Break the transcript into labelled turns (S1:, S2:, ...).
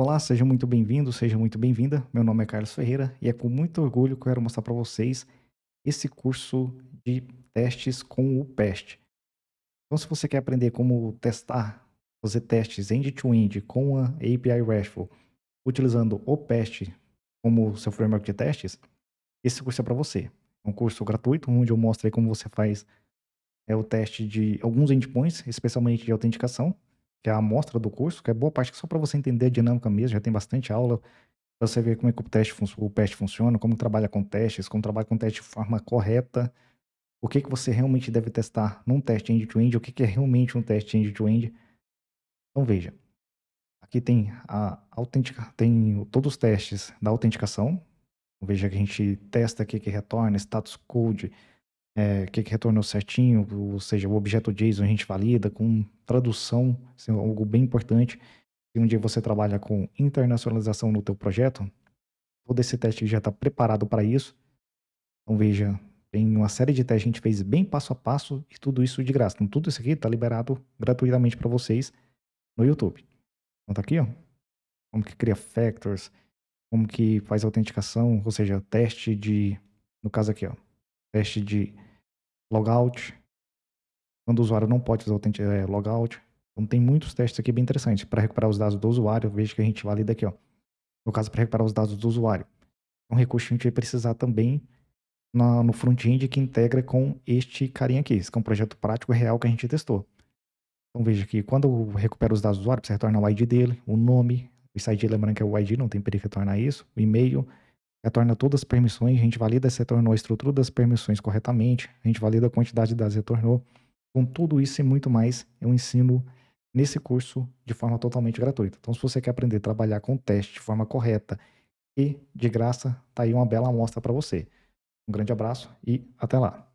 S1: Olá, seja muito bem-vindo, seja muito bem-vinda. Meu nome é Carlos Ferreira e é com muito orgulho que eu quero mostrar para vocês esse curso de testes com o PEST. Então, se você quer aprender como testar, fazer testes end-to-end -end com a API RESTful, utilizando o PEST como seu framework de testes, esse curso é para você. É um curso gratuito onde eu mostro como você faz é, o teste de alguns endpoints, especialmente de autenticação, que é a amostra do curso, que é boa parte que é só para você entender a dinâmica mesmo, já tem bastante aula para você ver como é que o teste, o teste funciona, como trabalha com testes, como trabalha com teste de forma correta, o que, que você realmente deve testar num teste end-to-end, -end, o que, que é realmente um teste end-to-end. -end. Então veja, aqui tem a autentica, tem todos os testes da autenticação, veja que a gente testa aqui que retorna, status code, é, que, que retornou certinho, ou seja, o objeto JSON a gente valida com tradução, assim, algo bem importante. Se um dia você trabalha com internacionalização no teu projeto, todo esse teste já está preparado para isso. Então veja, tem uma série de testes que a gente fez bem passo a passo e tudo isso de graça. Então tudo isso aqui está liberado gratuitamente para vocês no YouTube. Então tá aqui, ó. Como que cria factors, como que faz autenticação, ou seja, teste de, no caso aqui, ó, teste de logout, quando o usuário não pode fazer é, logout. Então tem muitos testes aqui bem interessantes. Para recuperar os dados do usuário, veja que a gente valida aqui, ó. No caso, para recuperar os dados do usuário. Um então, recurso que a gente vai precisar também na, no front-end que integra com este carinha aqui. Esse é um projeto prático real que a gente testou. Então veja que quando recupera os dados do usuário, precisa retorna o ID dele, o nome, o site lembrando que é o ID, não tem perigo retornar isso, o e-mail, retorna todas as permissões, a gente valida se retornou a estrutura das permissões corretamente, a gente valida a quantidade das retornou. Com tudo isso e muito mais, eu ensino nesse curso de forma totalmente gratuita. Então, se você quer aprender a trabalhar com teste de forma correta e de graça, está aí uma bela amostra para você. Um grande abraço e até lá.